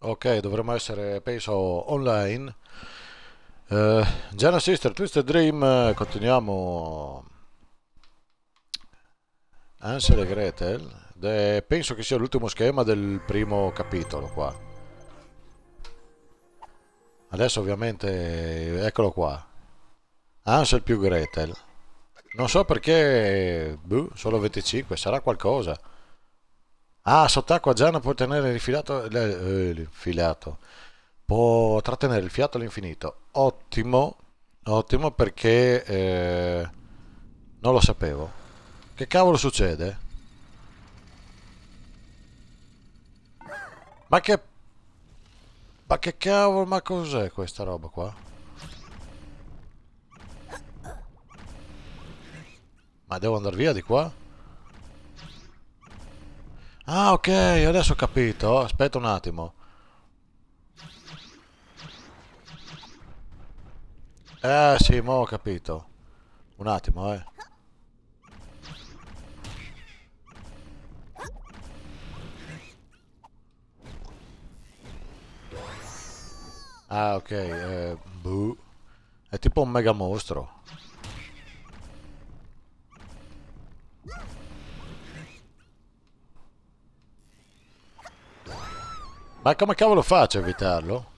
ok dovremmo essere penso online uh, eh, Gianna Sister Twisted Dream continuiamo Ansel e Gretel De, penso che sia l'ultimo schema del primo capitolo qua adesso ovviamente eccolo qua Ansel più Gretel non so perché buh, solo 25 sarà qualcosa Ah, sott'acqua Giano può tenere rifilato, eh, Può trattenere il fiato all'infinito. Ottimo, ottimo perché eh, non lo sapevo. Che cavolo succede? Ma che... Ma che cavolo, ma cos'è questa roba qua? Ma devo andare via di qua? Ah, ok, adesso ho capito. Aspetta un attimo. Eh, sì, mo ho capito. Un attimo, eh. Ah, ok. Eh, boh. è tipo un mega mostro. Ma come cavolo faccio a evitarlo?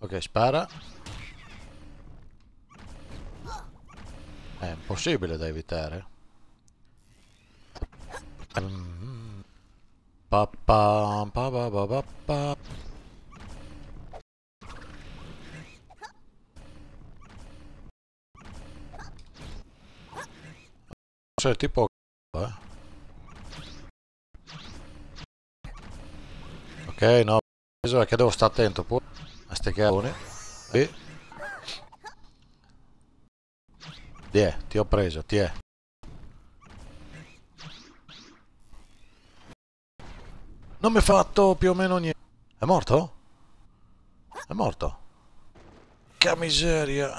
Ok, spara. È impossibile da evitare. Pappa, pappa, pappa. Cioè, tipo... Eh? no preso perché devo stare attento poi a ste cagone e ti è ti ho preso ti è non mi ha fatto più o meno niente è morto? è morto che miseria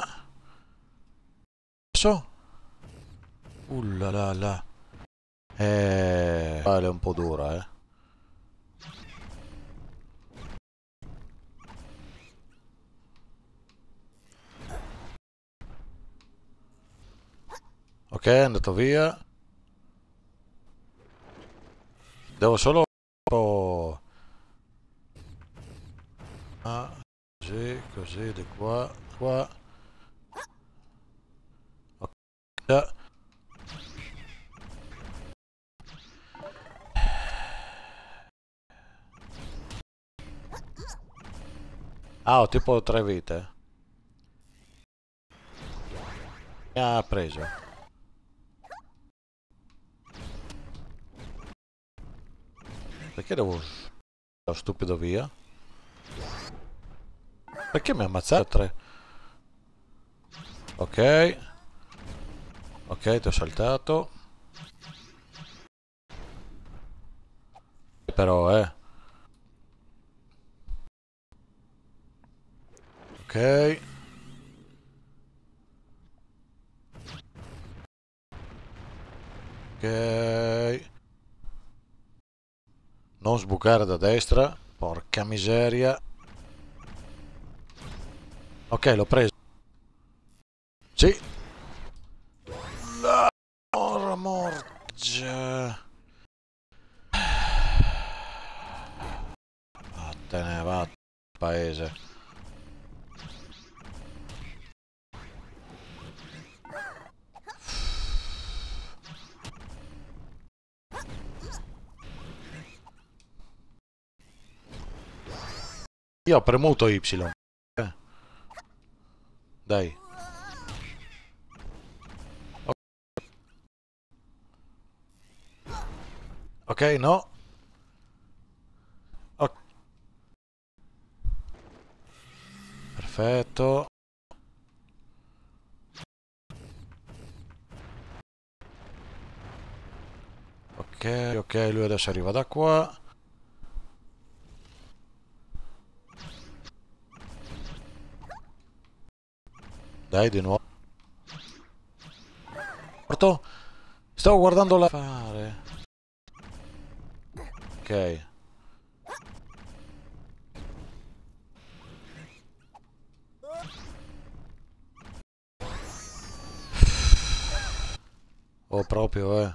adesso? Uh la la la eh, vale un po' dura eh Ok, è andato via. Devo solo... Ah, così, così, di qua, qua. Ok. Yeah. Ah, ho tipo tre vite. Mi ha preso. Perché devo... Lo stupido via? Perché mi ha ammazzato tre? Ok. Ok, ti ho saltato. Però, eh. Ok. Ok. Non sbucare da destra. Porca miseria. Ok, l'ho preso. Sì. La ah, morgia. Ah, Vattene, va, paese. ho premuto Y. Eh. Dai. Ok, no. Okay. Perfetto. Ok, ok, lui adesso arriva da qua. Dai di nuovo. Morto? Stavo guardando la fare. Ok. Oh proprio eh.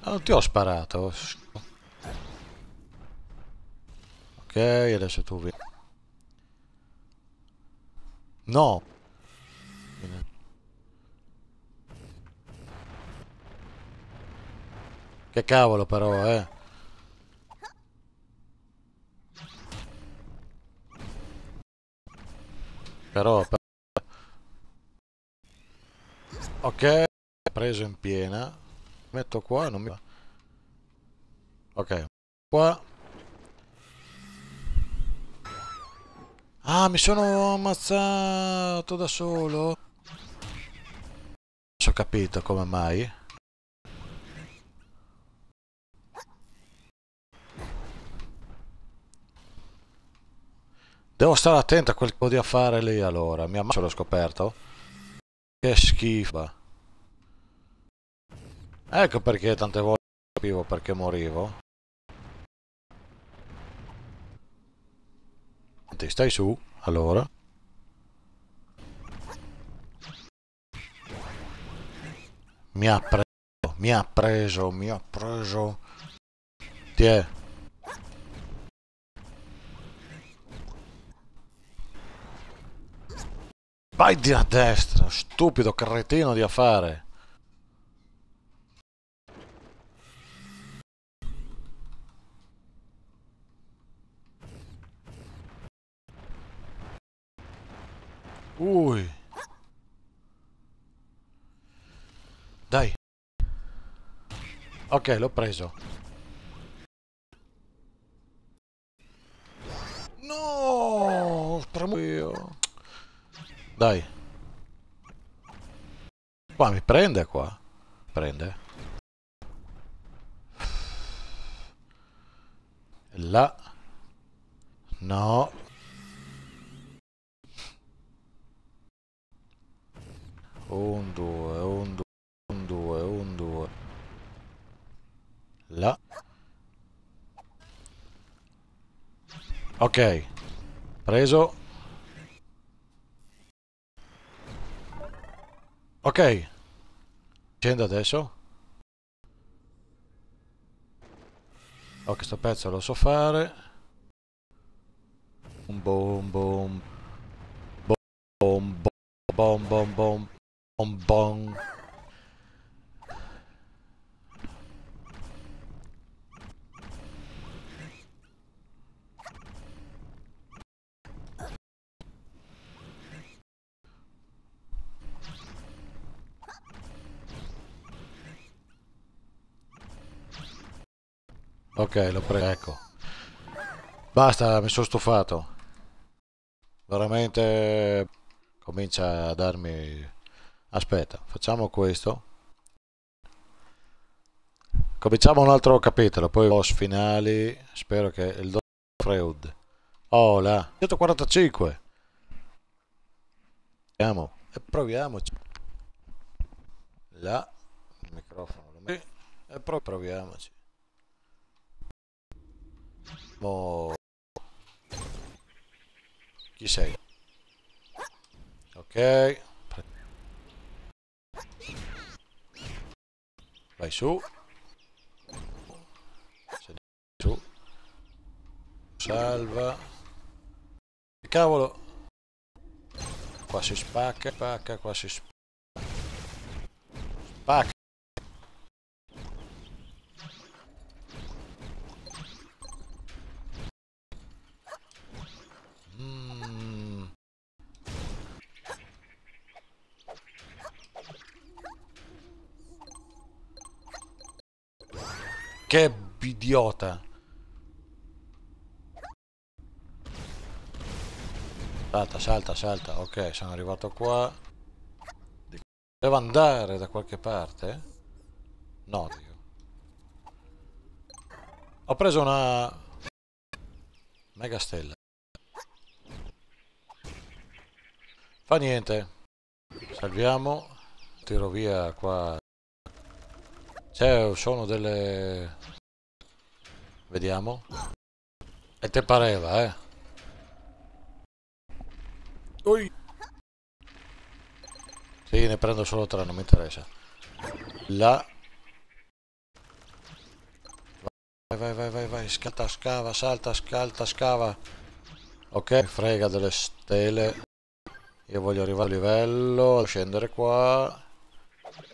Ah, non ti ho sparato. Ok, adesso tu vieni. No! Che cavolo però, eh! Però, però... Ok, preso in piena. Metto qua non mi... Ok, qua Ah, mi sono ammazzato da solo. Non ho capito come mai. Devo stare attento a quel po' di affare lì allora. Mi ammazzo l'ho scoperto. Che schifo. Ecco perché tante volte capivo perché morivo. Niente, stai su, allora. Mi ha preso, mi ha preso, mi ha preso. Ti è. Vai di a destra, stupido cretino di affare. Ui. Dai. Ok, l'ho preso. No, spremo io. Dai. Qua mi prende qua. Prende. Là. No, Un, due, un, due, un, due, un, due. Là. Ok. Preso. Ok. Scendo adesso. Oh, questo pezzo lo so fare. Boom, boom, boom. Boom, boom, boom, boom, boom. Bong bong. Ok, lo prego. Ecco. Basta, mi sono stufato. Veramente comincia a darmi aspetta facciamo questo cominciamo un altro capitolo poi boss finali spero che il dottor Freud hola 145 proviamo e proviamoci la il microfono lo e pro proviamoci Mo... chi sei ok Vai su. Su. Salva. Cavolo. Qua si spacca, spacca, qua si spacca. Che idiota! Salta, salta, salta. Ok, sono arrivato qua. Devo andare da qualche parte? No, Dio. Ho preso una... Mega stella. Fa niente. Salviamo. Tiro via qua cioè, sono delle... Vediamo. E te pareva, eh. Ui. Sì, ne prendo solo tre, non mi interessa. La... Vai, vai, vai, vai, vai, scatta, scava, salta, scalta, scava. Ok, frega delle stele. Io voglio arrivare a livello, scendere qua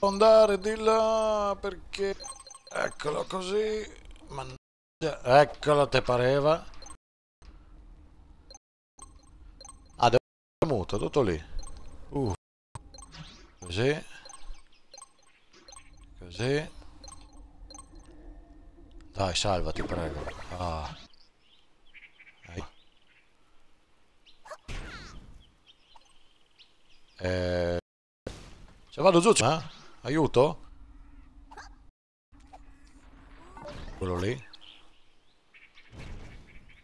andare di là perché... Eccolo così. Mannaggia. Eccolo, te pareva. Ah, devo muto, tutto lì. Uh. Così. Così. Dai, salvati, prego. Ah. Eh... Cioè vado giù, ma? Aiuto? Quello lì?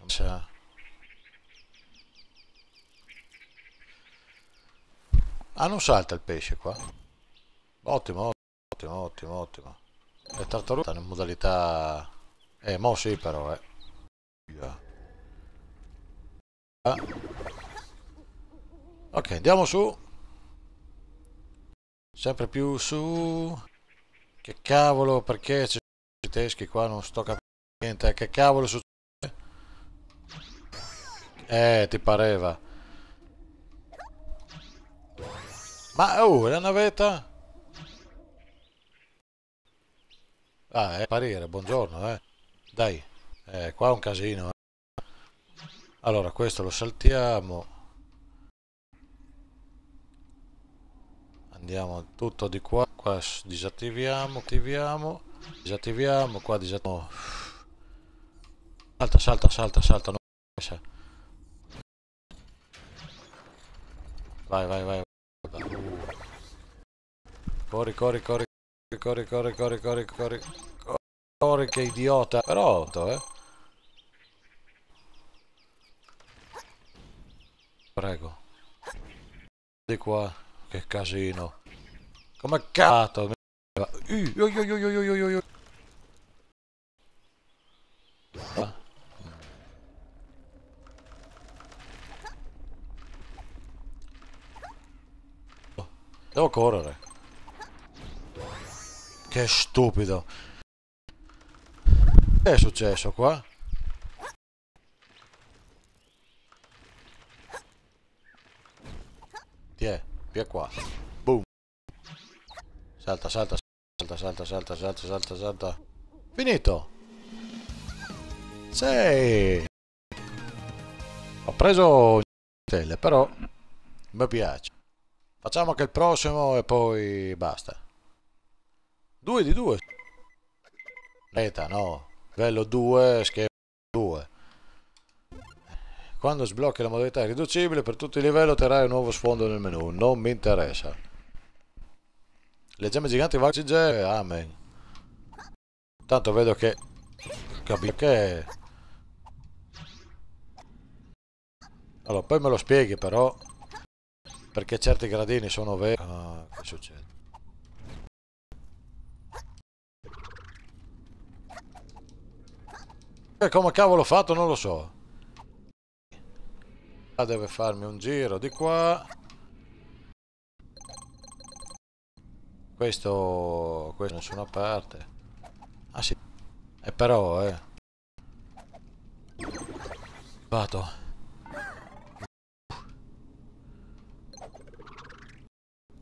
Non c'è... Ah, non salta il pesce qua. Ottimo, ottimo, ottimo, ottimo. Le tartarughe in modalità... Eh, mo sì però, eh. Ah. Ok, andiamo su sempre più su che cavolo perché c'è i teschi qua non sto capendo niente eh. che cavolo succede eh ti pareva ma oh la navetta ah è parire buongiorno eh dai eh qua è un casino eh. allora questo lo saltiamo andiamo tutto di qua qua disattiviamo attiviamo disattiviamo qua disattiviamo oh. salta salta salta salta no. vai vai vai corri corri corri corri corri corri corri corri corri che idiota però eh prego di qua che casino. Come cazzo? Ah. Devo correre. Che stupido. Che è successo qua? via qua. Boom. Salta, salta, salta, salta, salta, salta, salta, salta. Finito. Sei. Ho preso stelle, però mi piace. Facciamo anche il prossimo e poi basta. Due di due. Aspetta, no. Livello 2, scherzo. Quando sblocchi la modalità riducibile per tutti i livelli otterrai un nuovo sfondo nel menu. Non mi interessa. Le gemme giganti vacige, amen. Tanto vedo che... Capito che... Allora, poi me lo spieghi però. Perché certi gradini sono veri. Ah, che succede? E eh, Come cavolo ho fatto non lo so. Ah, deve farmi un giro di qua questo questo nessuna parte ah sì e però eh vado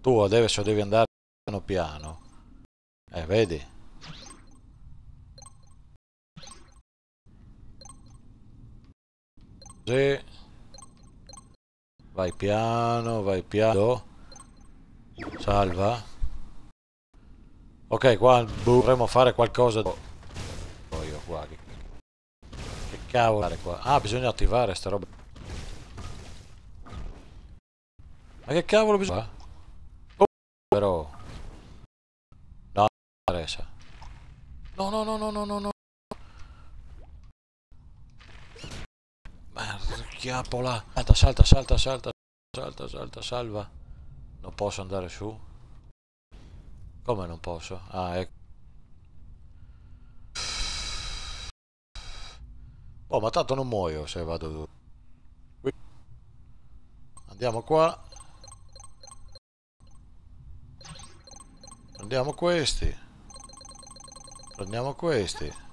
tu adesso devi andare piano piano eh vedi così Vai piano, vai piano. Salva. Ok, qua dovremmo fare qualcosa. Oh, io qua. Che, che cavolo fare qua? Ah, bisogna attivare sta roba. Ma che cavolo bisogna... Oh, però... No, adesso. no, no, no, no, no, no. schiappola. Salta, salta, salta, salta, salta, salta, salva. Non posso andare su? Come non posso? Ah, ecco. Oh, ma tanto non muoio se vado... Qui. Andiamo qua. Prendiamo questi. Prendiamo questi.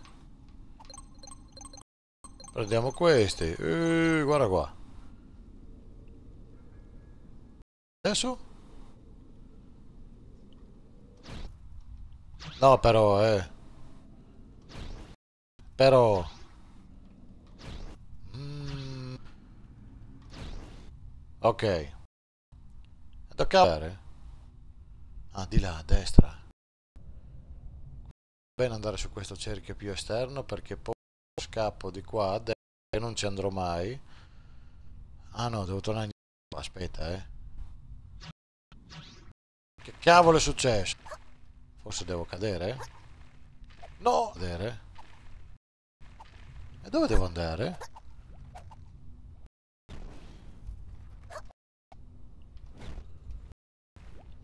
Prendiamo questi. Eh, guarda qua. Adesso? No, però, eh. Però... Mm. Ok. Da cavare? Ah, di là, a destra. Bene andare su questo cerchio più esterno perché poi scappo di qua e non ci andrò mai ah no devo tornare indietro aspetta eh che cavolo è successo forse devo cadere no cadere e dove devo andare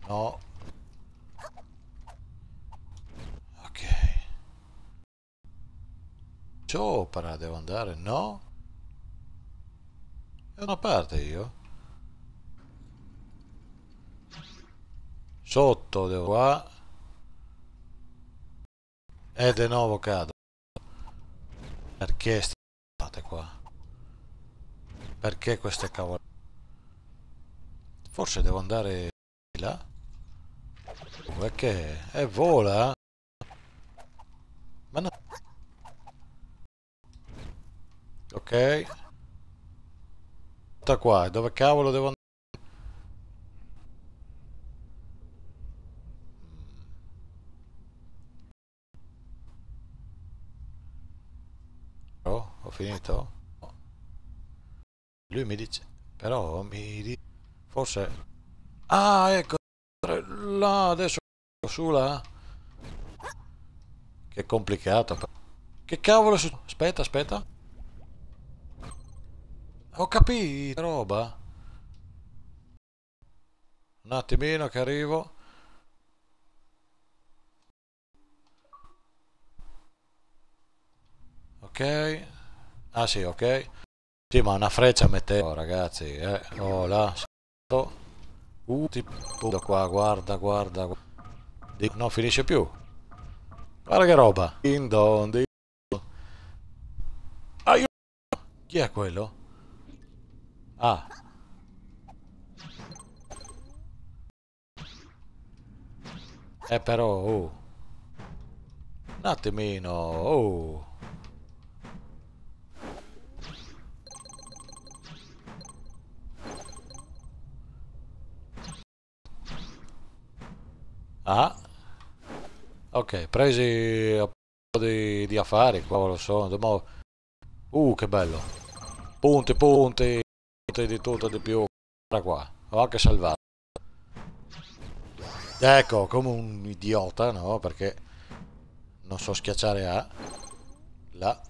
no Ciopra devo andare, no? È una parte io. Sotto devo qua. E de nuovo cado. Perché state qua? Perché queste cavole? Forse devo andare di là. Perché? E vola? Ma no. Ok. Qua, dove cavolo devo andare? Oh, ho finito? Lui mi dice, però mi dice, forse... Ah, ecco, là, adesso su là. Che complicato. Che cavolo è successo? Aspetta, aspetta. Ho capito, roba. Un attimino che arrivo. Ok. Ah sì, ok. Sì, ma una freccia metteva, oh, ragazzi, eh. Oh, là. Uh, tipo puto qua, guarda, guarda. Non finisce più. Guarda che roba. In don, di... Aiuto. Chi è quello? Ah. Eh però, oh. Un attimino, oh. Ah. Ok, presi un po' di, di affari, qua lo so. Uh, che bello. Punti, punti di tutto di più guarda qua ho anche salvato ecco come un idiota no perché non so schiacciare a la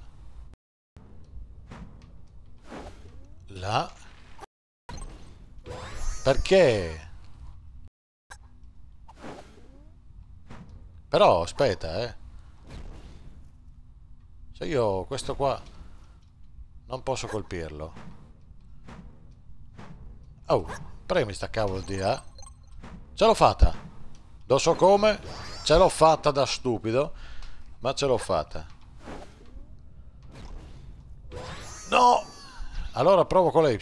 la perché però aspetta eh se io questo qua non posso colpirlo Oh, premi sta cavolo di là. Ce l'ho fatta. Lo so come. Ce l'ho fatta da stupido. Ma ce l'ho fatta. No! Allora provo con la Y.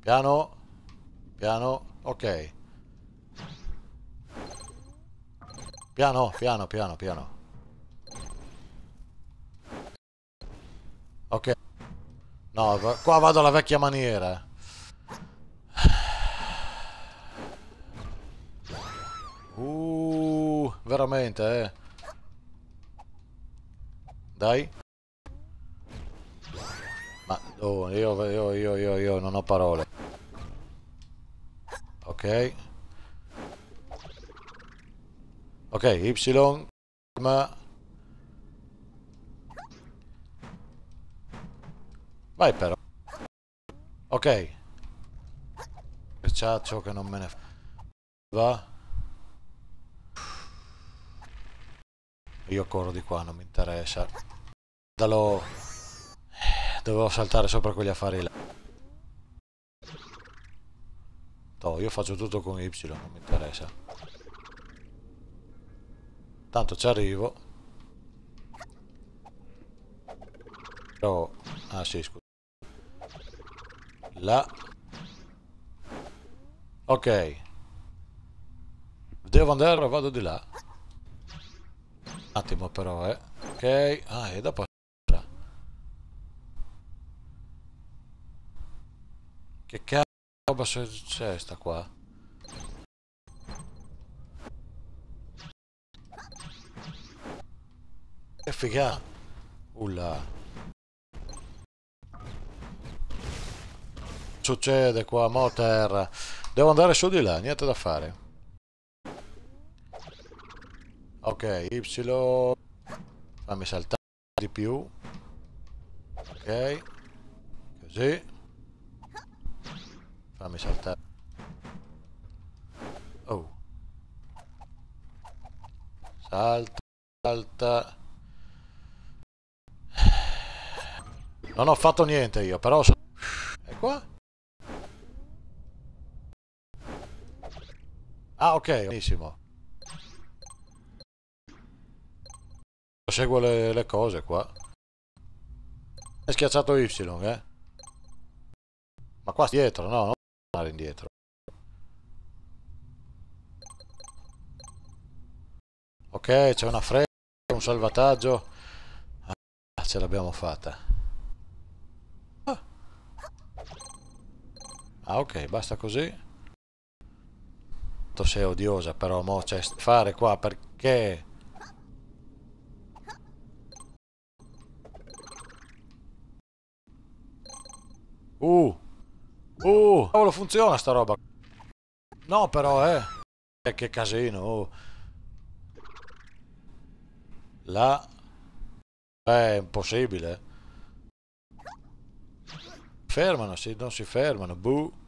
Piano. Piano. Ok. Piano, piano, piano, piano. No, qua vado alla vecchia maniera. Eh. Uh, veramente, eh. Dai. Ma, oh, io, io, io, io, io non ho parole. Ok. Ok, Y. Ma... Vai però. Ok. ciò che non me ne Va. Io corro di qua, non mi interessa. Dallo... Dovevo saltare sopra quegli affari là. No, io faccio tutto con Y, non mi interessa. Tanto ci arrivo. Però... Ah sì, scusa. Là. Ok. Devo andare, vado di là. Un attimo però, eh. Ok. Ah, è da passare. Che cazzo roba c'è sta qua? Che figa! Ulla! succede qua, mo terra? Devo andare su di là, niente da fare. Ok, Y. Fammi saltare di più. Ok. Così. Fammi saltare. Oh. Salta, salta. Non ho fatto niente io, però... So... E qua? Ah, ok, benissimo. Seguo le, le cose qua. È schiacciato Y, eh? Ma qua dietro, no, non andare indietro. Ok, c'è una fretta, un salvataggio. Ah, ce l'abbiamo fatta. ah, ah ok, basta così. Cazzo sei odiosa però mo c'è cioè, fare qua perché Uh Uh Cavolo funziona sta roba No però eh, eh Che casino oh. La È impossibile Fermano, sì, non si fermano Buh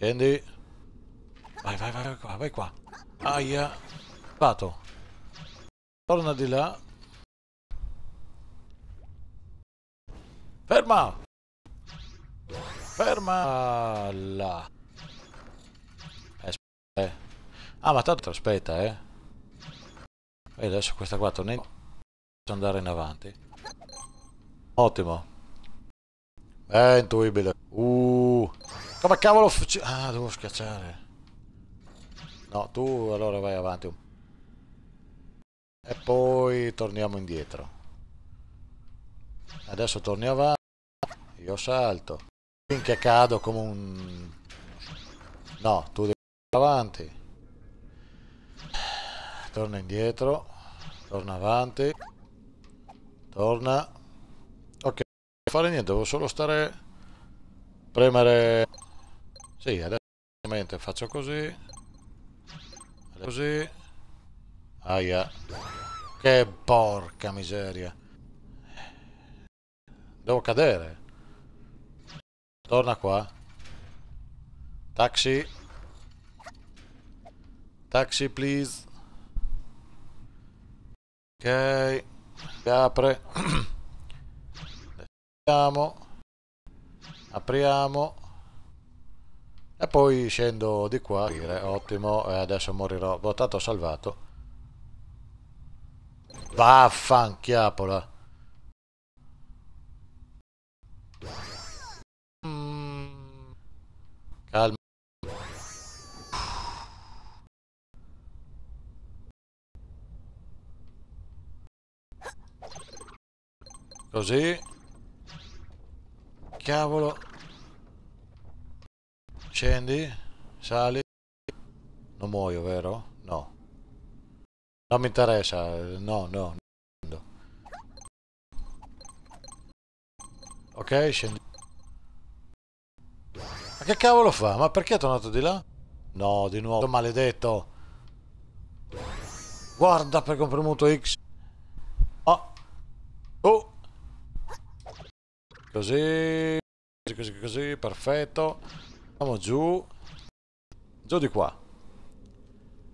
Scendi. Vai, vai, vai, vai qua, vai qua. Aia. Pato. Torna di là. Ferma! Ferma! Là. Eh, eh. Ah, ma tanto aspetta, eh. E adesso questa qua torna in... andare in avanti. Ottimo. È eh, intuibile. Uh. Come cavolo... Ah, devo schiacciare. No, tu allora vai avanti E poi torniamo indietro. Adesso torni avanti. Io salto. Finché cado come un... No, tu devi andare avanti. Torna indietro. Torna avanti. Torna fare niente, devo solo stare... Premere... Sì, adesso faccio così. Così. Aia. Che porca miseria. Devo cadere. Torna qua. Taxi. Taxi, please. Ok. Si apre. apriamo apriamo e poi scendo di qua aprire. ottimo e eh, adesso morirò ho salvato vaffanchiapola mm. calma così Cavolo. Scendi. Sali. Non muoio, vero? No. Non mi interessa. No, no. no. Ok, scendi. Ma che cavolo fa? Ma perché è tornato di là? No, di nuovo. Maledetto. Guarda per ho X. Oh. Oh. Così, così, così, perfetto. Andiamo giù. Giù di qua.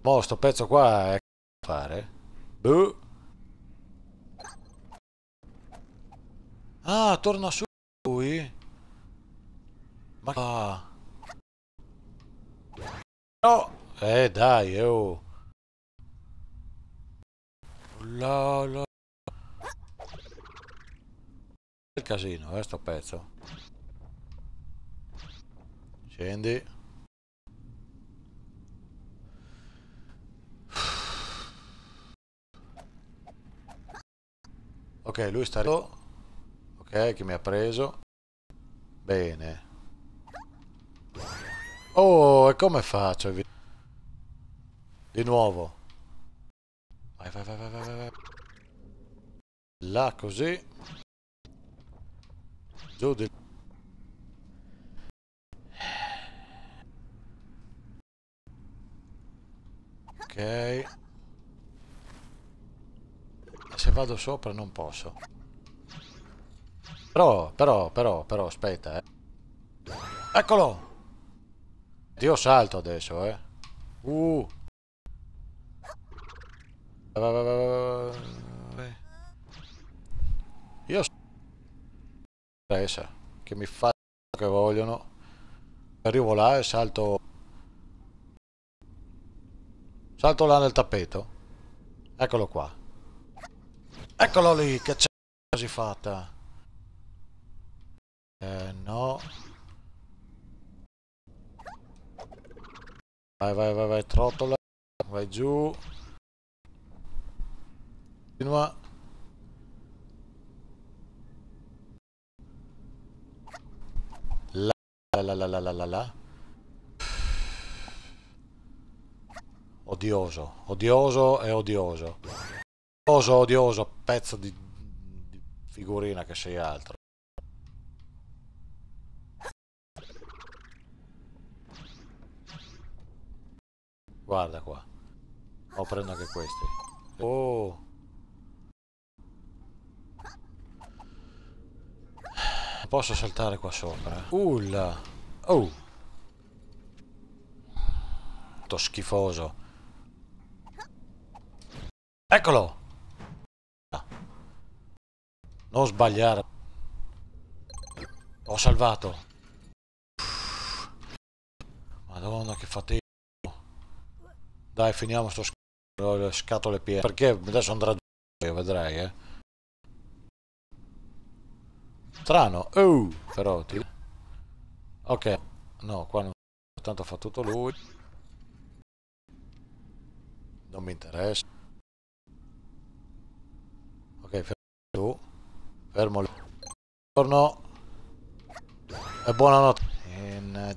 Mo' sto pezzo qua è c***o fare. Buh. Ah, torna su lui? Ma... Ah. No! Eh, dai, oh. La, la. casino, eh, sto pezzo. Scendi. Ok, lui sta... Ok, che mi ha preso. Bene. Oh, e come faccio? Di nuovo. Vai, vai, vai, vai, vai, Là, così utilizzo del ok se vado sopra non posso però però però però aspetta eh. eccolo Dio salto adesso eh uh io presa che mi fa che vogliono arrivo là e salto salto là nel tappeto eccolo qua eccolo lì che c'è così fatta eh no vai vai vai vai trottola vai giù continua La la la la la la la Odioso, odioso e odioso. Odioso, odioso, pezzo di, di figurina che sei altro. Guarda qua. O oh, prendo anche questi. Oh! Posso saltare qua sopra? Ulla! Oh! Tutto schifoso. Eccolo! Ah. Non sbagliare. Ho salvato. Madonna che fatica. Dai, finiamo sto sc... scatole piene. Perché adesso andrà giù, vedrai, eh. Strano. Oh, però ti... Ok. No, qua non... Tanto fa tutto lui. Non mi interessa. Ok, fermo tu. Fermo lì. Torno. E buonanotte. In...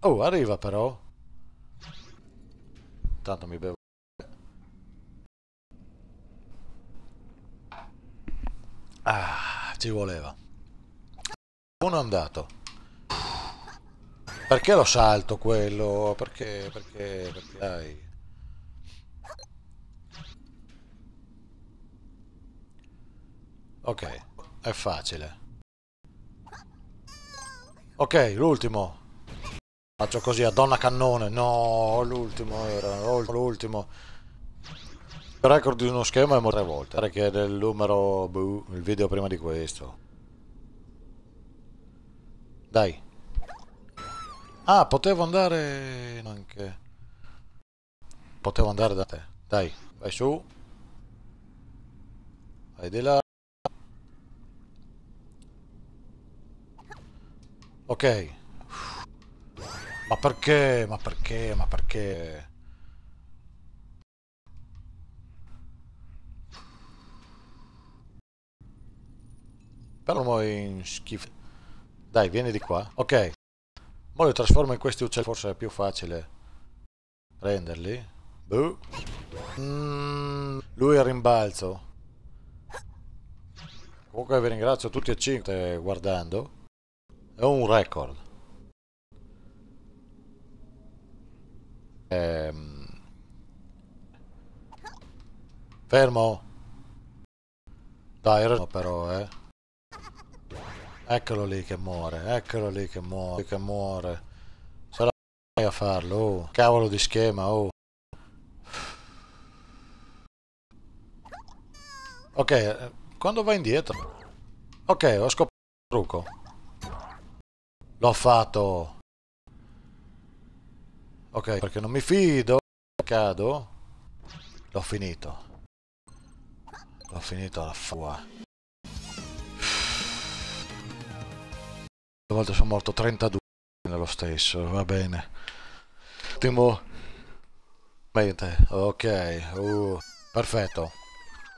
Oh, arriva però. Intanto mi bevo. Ah, ci voleva. Uno è andato. Perché lo salto quello? Perché? Perché? Perché dai. Ok, è facile. Ok, l'ultimo. Faccio così a donna cannone. No, l'ultimo era, l'ultimo. Il record di uno schema è morto tre volte. Pare che è del numero... Boh, il video prima di questo. Dai. Ah, potevo andare anche. Potevo andare da te. Dai, vai su. Vai di là. Ok. Ma perché? Ma perché? Ma perché? Però muoio in schifo. Dai, vieni di qua. Ok. Ora li trasformo in questi uccelli. Forse è più facile prenderli. Buh. Mm, lui è rimbalzo. Comunque vi ringrazio tutti e cinque guardando. È un record. Ehm... Fermo. Dai, no, però, eh. Eccolo lì che muore, eccolo lì che muore, che muore. Sarà la a farlo, oh. Cavolo di schema, oh. Ok, eh, quando va indietro? Ok, ho scoperto il trucco. L'ho fatto. Ok, perché non mi fido. Cado. L'ho finito. L'ho finito alla fua. volte sono morto 32 nello stesso, va bene. Timo... Mente, ok, uh, perfetto.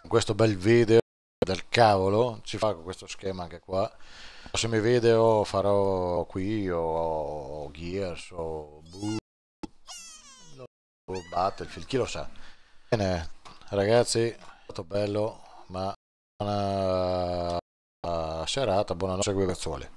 Questo bel video del cavolo, ci fa con questo schema anche qua. I prossimi video oh, farò qui o, Gears o Boo, Battlefield, chi lo sa. Bene, ragazzi, è stato bello, ma buona eh, serata, buonanotte, seguire Gazzuoli.